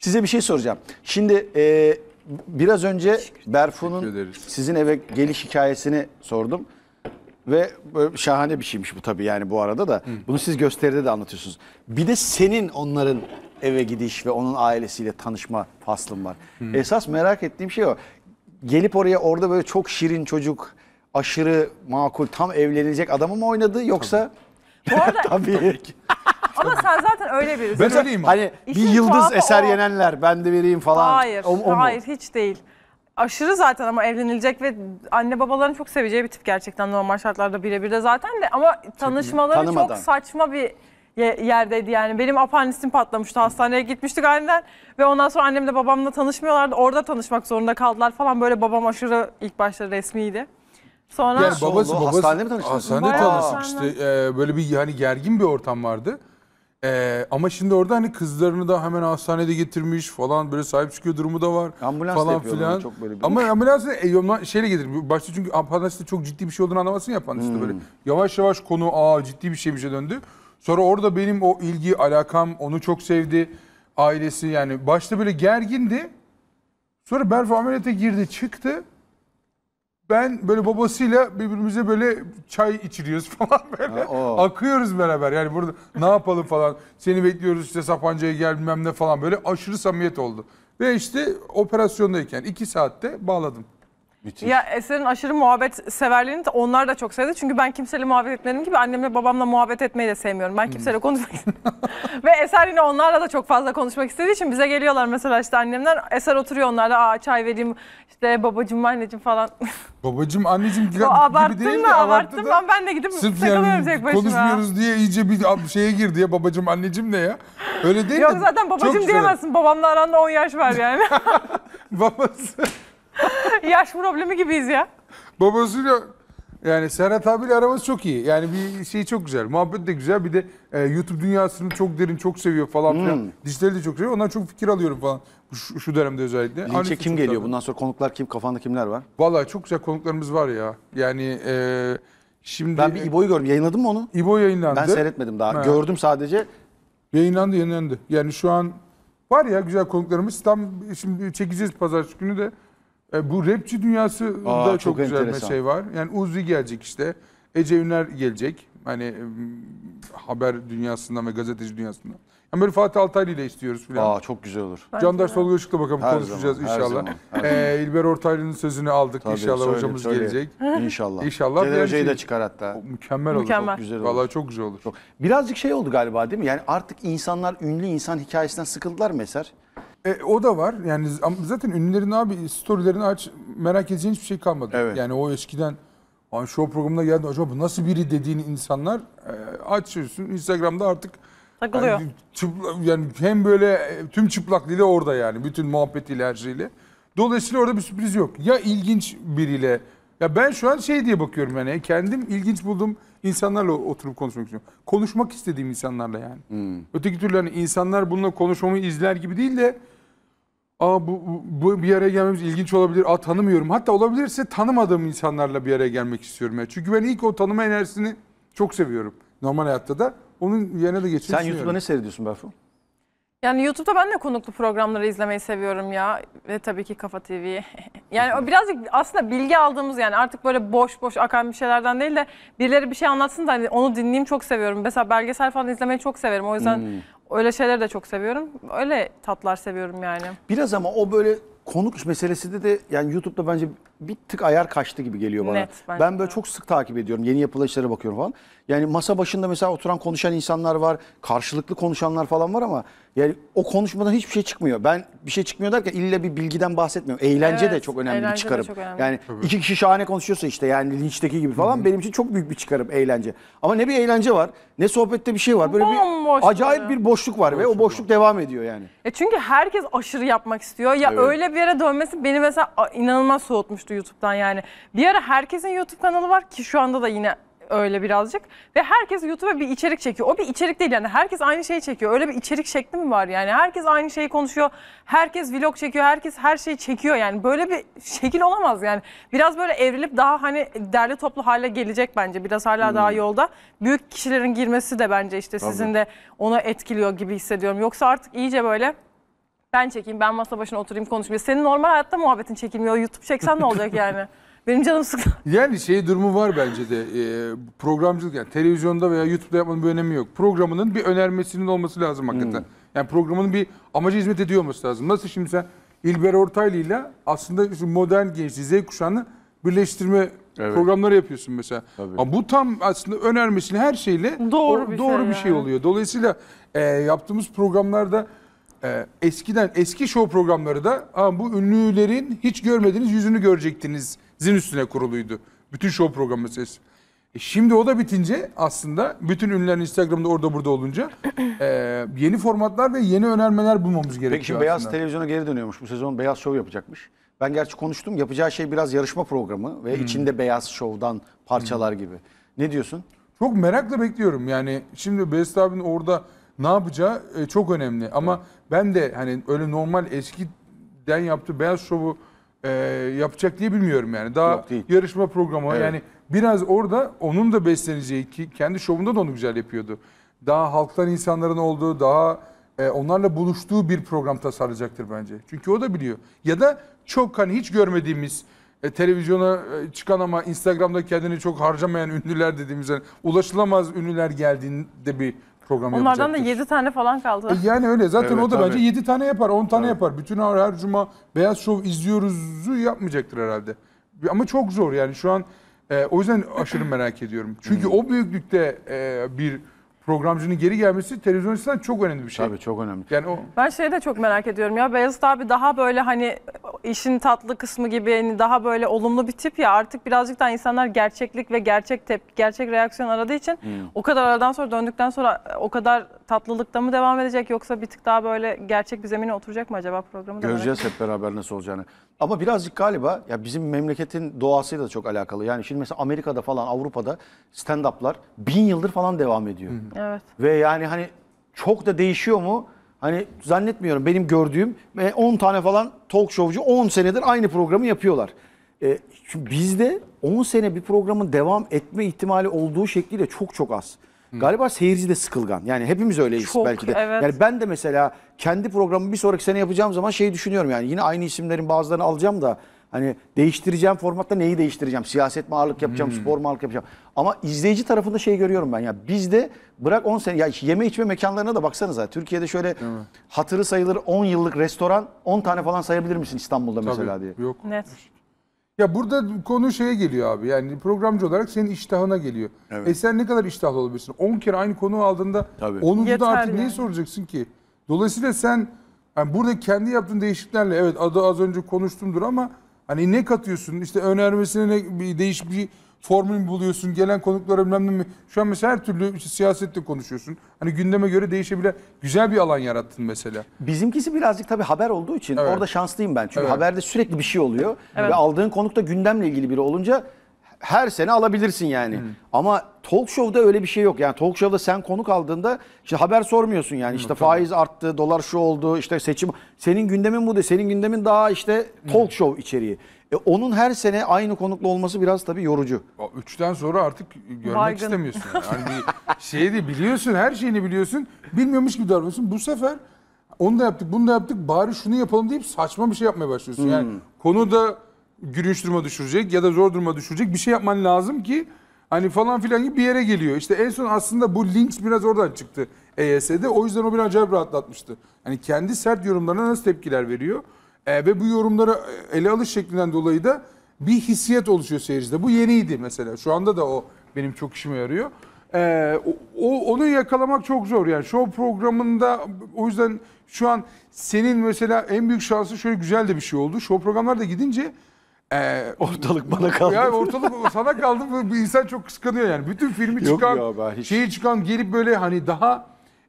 Size bir şey soracağım. Şimdi e, biraz önce Berfu'nun sizin eve geliş hikayesini sordum. Ve böyle şahane bir şeymiş bu tabii yani bu arada da. Hı. Bunu siz gösteride de anlatıyorsunuz. Bir de senin onların eve gidiş ve onun ailesiyle tanışma faslın var. Hı. Esas merak ettiğim şey o. Gelip oraya orada böyle çok şirin çocuk, aşırı makul, tam evlenecek adamı mı oynadı yoksa... Tabii. Bu arada... tabii. Ama sen zaten öyle birisin. Ben öyleyim. Hani bir yıldız eser o. yenenler ben de vereyim falan. Hayır, O- o hayır hiç değil. Aşırı zaten ama evlenilecek ve anne babaların çok seveceği bir tip gerçekten normal şartlarda birebir de zaten de ama tanışmaları Tanımadan. çok saçma bir yerdeydi yani. Benim apandisim patlamıştı hastaneye gitmiştik aniden ve ondan sonra annemle babamla tanışmıyorlardı. Orada tanışmak zorunda kaldılar falan böyle babam aşırı ilk başta resmiydi. Sonra Yani babası oldu? babası Hastanede mi tanıştınız? hastanede Bayağı tanıştık işte. Ee, böyle bir hani gergin bir ortam vardı. Ee, ama şimdi orada hani kızlarını da hemen hastanede getirmiş falan böyle sahip çıkıyor durumu da var. Ambulans falan filan. Çok böyle Ama ambulansı e, şeyle gelir. Başta çünkü ambulansta çok ciddi bir şey olduğunu anlamasın ya ambulansta hmm. böyle. Yavaş yavaş konu aa ciddi bir şey bir şey döndü. Sonra orada benim o ilgi alakam onu çok sevdi. Ailesi yani başta böyle gergindi. Sonra Berfu ameliyata girdi çıktı ben böyle babasıyla birbirimize böyle çay içiriyoruz falan böyle. Ha, Akıyoruz beraber yani burada ne yapalım falan. Seni bekliyoruz işte Sapanca'ya gel bilmem ne falan böyle aşırı samimiyet oldu. Ve işte operasyondayken iki saatte bağladım. Müthiş. Ya Eser'in aşırı muhabbet severliğini de onlar da çok sevdi. Çünkü ben kimseyle muhabbet etmediğim gibi annemle babamla muhabbet etmeyi de sevmiyorum. Ben kimseyle hmm. konuşmak Ve Eser yine onlarla da çok fazla konuşmak istediği için bize geliyorlar mesela işte annemler. Eser oturuyor onlarla. Aa çay vereyim işte babacım anneciğim falan. Babacım anneciğim gibi, abarttın değil de abarttım da, ben, ben de gidip sırf yani, tek Konuşmuyoruz diye iyice bir şeye girdi ya babacım anneciğim ne ya? Öyle değil Yok, de. Yok zaten babacım diyemezsin. Babamla aranda 10 yaş var yani. Babası. Yaş problemi gibiyiz ya. Babası Babasıyla yani Serhat abiyle aramız çok iyi. Yani bir şey çok güzel. Muhabbet de güzel. Bir de e, YouTube dünyasını çok derin, çok seviyor falan filan. Hmm. Dijitali de çok seviyor. Ondan çok fikir alıyorum falan. Şu, şu dönemde özellikle. Linç'e kim geliyor? Tabii. Bundan sonra konuklar kim? Kafanda kimler var? Vallahi çok güzel konuklarımız var ya. Yani e, şimdi... Ben bir İbo'yu gördüm. Yayınladın mı onu? İbo yayınlandı. Ben seyretmedim daha. Ha. Gördüm sadece. Yayınlandı, yayınlandı. Yani şu an var ya güzel konuklarımız. Tam şimdi çekeceğiz pazartesi günü de. E, bu rapçi dünyası da çok, çok güzel enteresan. bir şey var. Yani Uzi gelecek işte. Ece Üner gelecek. Hani e, haber dünyasından ve gazeteci dünyasından. Yani böyle Fatih Altaylı ile istiyoruz filan. Aa çok güzel olur. Candaş Tolga Işık'la bakalım her konuşacağız zaman, inşallah. Zaman, her ee, İlber Ortaylı'nın sözünü aldık Tabii, inşallah söyle, hocamız söyle. gelecek. İnşallah. İnşallah. Celal Hoca'yı da çıkar hatta. O, mükemmel, olur. Çok güzel olur. Vallahi çok güzel olur. Çok. Birazcık şey oldu galiba değil mi? Yani artık insanlar ünlü insan hikayesinden sıkıldılar mesela. E, o da var. Yani zaten ünlülerin abi storylerini aç merak edeceğin hiçbir şey kalmadı. Evet. Yani o eskiden an show programına geldi acaba bu nasıl biri dediğin insanlar e, açıyorsun. Instagram'da artık takılıyor. Yani, çıpla, yani hem böyle e, tüm çıplaklığıyla orada yani bütün muhabbetiyle her şeyle. Dolayısıyla orada bir sürpriz yok. Ya ilginç biriyle ya ben şu an şey diye bakıyorum yani kendim ilginç buldum insanlarla oturup konuşmak istiyorum. Konuşmak istediğim insanlarla yani. Hmm. Öteki türlü hani insanlar bununla konuşmamı izler gibi değil de Aa bu, bu, bu bir araya gelmemiz ilginç olabilir. Aa tanımıyorum. Hatta olabilirse tanımadığım insanlarla bir araya gelmek istiyorum. Yani. Çünkü ben ilk o tanıma enerjisini çok seviyorum. Normal hayatta da. Onun yerine de geçmek Sen YouTube'da ne seyrediyorsun Berfu? Yani YouTube'da ben de konuklu programları izlemeyi seviyorum ya ve tabii ki Kafa TV'yi. yani o birazcık aslında bilgi aldığımız yani artık böyle boş boş akan bir şeylerden değil de birileri bir şey anlatsın da hani onu dinleyeyim çok seviyorum. Mesela belgesel falan izlemeyi çok severim. O yüzden hmm. öyle şeyleri de çok seviyorum. Öyle tatlar seviyorum yani. Biraz ama o böyle konuk meselesinde de yani YouTube'da bence bir tık ayar kaçtı gibi geliyor bana. Net, ben böyle de. çok sık takip ediyorum. Yeni yapılışlara bakıyorum falan. Yani masa başında mesela oturan konuşan insanlar var. Karşılıklı konuşanlar falan var ama yani o konuşmadan hiçbir şey çıkmıyor. Ben bir şey çıkmıyor derken illa bir bilgiden bahsetmiyorum. Eğlence Evet, de çok önemli bir çıkarım. önemli. Yani iki kişi şahane konuşuyorsa işte yani linçteki gibi falan benim için çok büyük bir çıkarım eğlence. Ama ne bir eğlence var ne sohbette bir şey var. Böyle Bomboş bir acayip bir boşluk var ve o boşluk devam ediyor yani. E çünkü herkes aşırı yapmak istiyor. Ya öyle bir yere dönmesi beni mesela inanılmaz soğutmuştu YouTube'dan yani. Bir ara herkesin YouTube kanalı var ki şu anda da yine öyle birazcık. Ve herkes YouTube'a bir içerik çekiyor. O bir içerik değil yani herkes aynı şeyi çekiyor. Öyle bir içerik şekli mi var yani? Herkes aynı şeyi konuşuyor. Herkes vlog çekiyor. Herkes her şeyi çekiyor yani. Böyle bir şekil olamaz yani. Biraz böyle evrilip daha hani derli toplu hale gelecek bence. Biraz hala hmm. daha yolda. Büyük kişilerin girmesi de bence işte Tabii. sizin de ona etkiliyor gibi hissediyorum. Yoksa artık iyice böyle ben çekeyim, ben masa başına oturayım konuşmayayım. Senin normal hayatta muhabbetin çekilmiyor. YouTube çeksen ne olacak yani? Benim canım sıktı. Yani şey durumu var bence de e, programcılık yani televizyonda veya YouTube'da yapmanın bir önemi yok. Programının bir önermesinin olması lazım hakikaten. Hmm. Yani programının bir amaca hizmet ediyor olması lazım. Nasıl şimdi sen İlber Ortaylı ile aslında şu modern gençliği, Z kuşağını birleştirme Evet. programları yapıyorsun mesela. Tabii. Ama bu tam aslında önermesini her şeyle Doğru bir doğru şey bir şey yani. oluyor. Dolayısıyla e, yaptığımız programlarda e, eskiden eski show programları da "Aa, bu ünlülerin hiç görmediğiniz yüzünü görecektiniz zin üstüne kuruluydu. Bütün show programı meselesi. E şimdi o da bitince aslında bütün ünlülerin Instagram'da orada burada olunca e, yeni formatlar ve yeni önermeler bulmamız gerekiyor Peki şimdi aslında. Beyaz Televizyon'a geri dönüyormuş. Bu sezon Beyaz Show yapacakmış. Ben gerçi konuştum. Yapacağı şey biraz yarışma programı ve hmm. içinde Beyaz Show'dan parçalar hmm. gibi. Ne diyorsun? Çok merakla bekliyorum. Yani şimdi Beyaz abinin orada ne yapacağı e, çok önemli. Ama evet. ben de hani öyle normal eskiden yaptığı Beyaz Show'u e, yapacak diye bilmiyorum yani. Daha Yok değil. yarışma programı Evet. yani biraz orada onun da besleneceği ki kendi şovunda da onu güzel yapıyordu. Daha halktan insanların olduğu, daha e, onlarla buluştuğu bir program tasarlayacaktır bence. Çünkü o da biliyor. Ya da çok hani hiç görmediğimiz e, televizyona e, çıkan ama Instagram'da kendini çok harcamayan ünlüler dediğimiz yani ulaşılamaz ünlüler geldiğinde bir programı Onlardan da 7 tane falan kaldı. E yani öyle zaten evet, o da tabii. bence 7 tane yapar 10 tane evet. yapar. Bütün her, her cuma Beyaz Show izliyoruzu yapmayacaktır herhalde. Ama çok zor yani şu an e, o yüzden aşırı merak ediyorum. Çünkü hmm. o büyüklükte e, bir programcının geri gelmesi televizyon açısından çok önemli bir şey. Tabii çok önemli. Yani o Ben şeyi de çok merak ediyorum ya Beyazıt abi daha böyle hani işin tatlı kısmı gibi hani daha böyle olumlu bir tip ya artık birazcık daha insanlar gerçeklik ve gerçek tepki, gerçek reaksiyon aradığı için hmm. o kadar aradan sonra döndükten sonra o kadar tatlılıkta mı devam edecek yoksa bir tık daha böyle gerçek bir zemine oturacak mı acaba programı? Göreceğiz hep beraber nasıl olacağını. Ama birazcık galiba ya bizim memleketin doğasıyla da çok alakalı. Yani şimdi mesela Amerika'da falan Avrupa'da stand-up'lar bin yıldır falan devam ediyor. Evet. Ve yani hani çok da değişiyor mu? Hani zannetmiyorum benim gördüğüm 10 e, tane falan talk showcu 10 senedir aynı programı yapıyorlar. E, bizde 10 sene bir programın devam etme ihtimali olduğu şekliyle çok çok az. Galiba seyirci de sıkılgan. Yani hepimiz öyleyiz Çok, belki de. evet. Yani ben de mesela kendi programımı bir sonraki sene yapacağım zaman şeyi düşünüyorum yani yine aynı isimlerin bazılarını alacağım da hani değiştireceğim formatta neyi değiştireceğim? Siyaset mi ağırlık yapacağım, spor mu ağırlık yapacağım? Ama izleyici tarafında şey görüyorum ben ya. Bizde bırak 10 sene ya yeme içme mekanlarına da baksanıza. Türkiye'de şöyle hatırı sayılır 10 yıllık restoran 10 tane falan sayabilir misin İstanbul'da mesela diye. Yok. Net. Ya burada konu şeye geliyor abi. Yani programcı olarak senin iştahına geliyor. Evet. E sen ne kadar iştahlı olabilirsin? 10 kere aynı konu aldığında Tabii. 10. da artık yani. neyi soracaksın ki? Dolayısıyla sen yani burada kendi yaptığın değişikliklerle evet adı az önce konuştumdur ama hani ne katıyorsun? İşte önermesine ne, bir değişik bir formül buluyorsun, gelen konuklara bilmem ne. Şu an mesela her türlü siyasetle konuşuyorsun. Hani gündeme göre değişebilen güzel bir alan yarattın mesela. Bizimkisi birazcık tabii haber olduğu için evet. orada şanslıyım ben. Çünkü evet. haberde sürekli bir şey oluyor. Evet. Ve aldığın konuk da gündemle ilgili biri olunca her sene alabilirsin yani. Hı. Ama talk show'da öyle bir şey yok. Yani talk show'da sen konuk aldığında işte haber sormuyorsun yani. Hı, işte tabii. faiz arttı, dolar şu oldu, işte seçim. Senin gündemin bu değil. Senin gündemin daha işte talk Hı. show içeriği. E onun her sene aynı konuklu olması biraz tabii yorucu. Üçten sonra artık görmek Baygın. istemiyorsun. Yani hani bir şeyi de biliyorsun, her şeyini biliyorsun. Bilmiyormuş gibi davranıyorsun. Bu sefer onu da yaptık, bunu da yaptık. Bari şunu yapalım deyip saçma bir şey yapmaya başlıyorsun. Yani hmm. konu konuda gülünç duruma düşürecek ya da zor duruma düşürecek bir şey yapman lazım ki hani falan filan gibi bir yere geliyor. İşte en son aslında bu links biraz oradan çıktı EYS'de. O yüzden o beni acayip rahatlatmıştı. Hani kendi sert yorumlarına nasıl tepkiler veriyor? E, ve bu yorumlara ele alış şeklinden dolayı da bir hissiyet oluşuyor seyircide. Bu yeniydi mesela. Şu anda da o benim çok işime yarıyor. Ee, o, onu yakalamak çok zor yani show programında o yüzden şu an senin mesela en büyük şansı şöyle güzel de bir şey oldu. Show programlarda gidince ee, ortalık bana kaldı. Yani ortalık sana kaldı bu insan çok kıskanıyor yani. Bütün filmi Yok çıkan, ya ben hiç- şeyi çıkan gelip böyle hani daha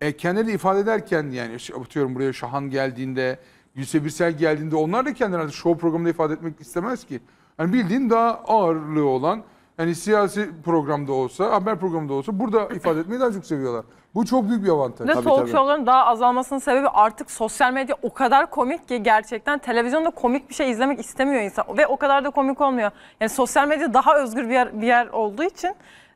e, kendini ifade ederken yani işte atıyorum buraya Şahan geldiğinde, Gülse Birsel geldiğinde onlar da kendilerini show programında ifade etmek istemez ki. Yani bildiğin daha ağırlığı olan hani siyasi programda olsa, haber programında olsa burada ifade etmeyi daha çok seviyorlar. Bu çok büyük bir avantaj. Tabii, talk show'ların daha azalmasının sebebi artık sosyal medya o kadar komik ki gerçekten televizyonda komik bir şey izlemek istemiyor insan ve o kadar da komik olmuyor. Yani sosyal medya daha özgür bir yer, bir yer olduğu için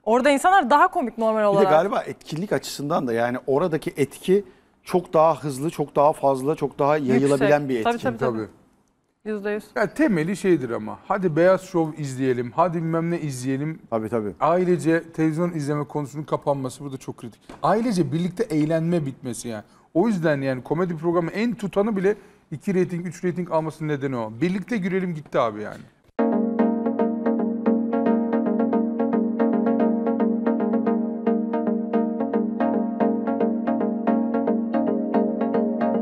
orada insanlar daha komik normal olarak. Bir de galiba etkinlik açısından da yani oradaki etki çok daha hızlı, çok daha fazla, çok daha yayılabilen Yüksek. bir etki. Tabii tabii. tabii. tabii. Yüzde Ya temeli şeydir ama. Hadi Beyaz Şov izleyelim, hadi bilmem ne izleyelim. Tabii tabii. Ailece televizyon izleme konusunun kapanması burada çok kritik. Ailece birlikte eğlenme bitmesi yani. O yüzden yani komedi programı en tutanı bile 2 rating 3 rating almasının nedeni o. Birlikte gülelim gitti abi yani.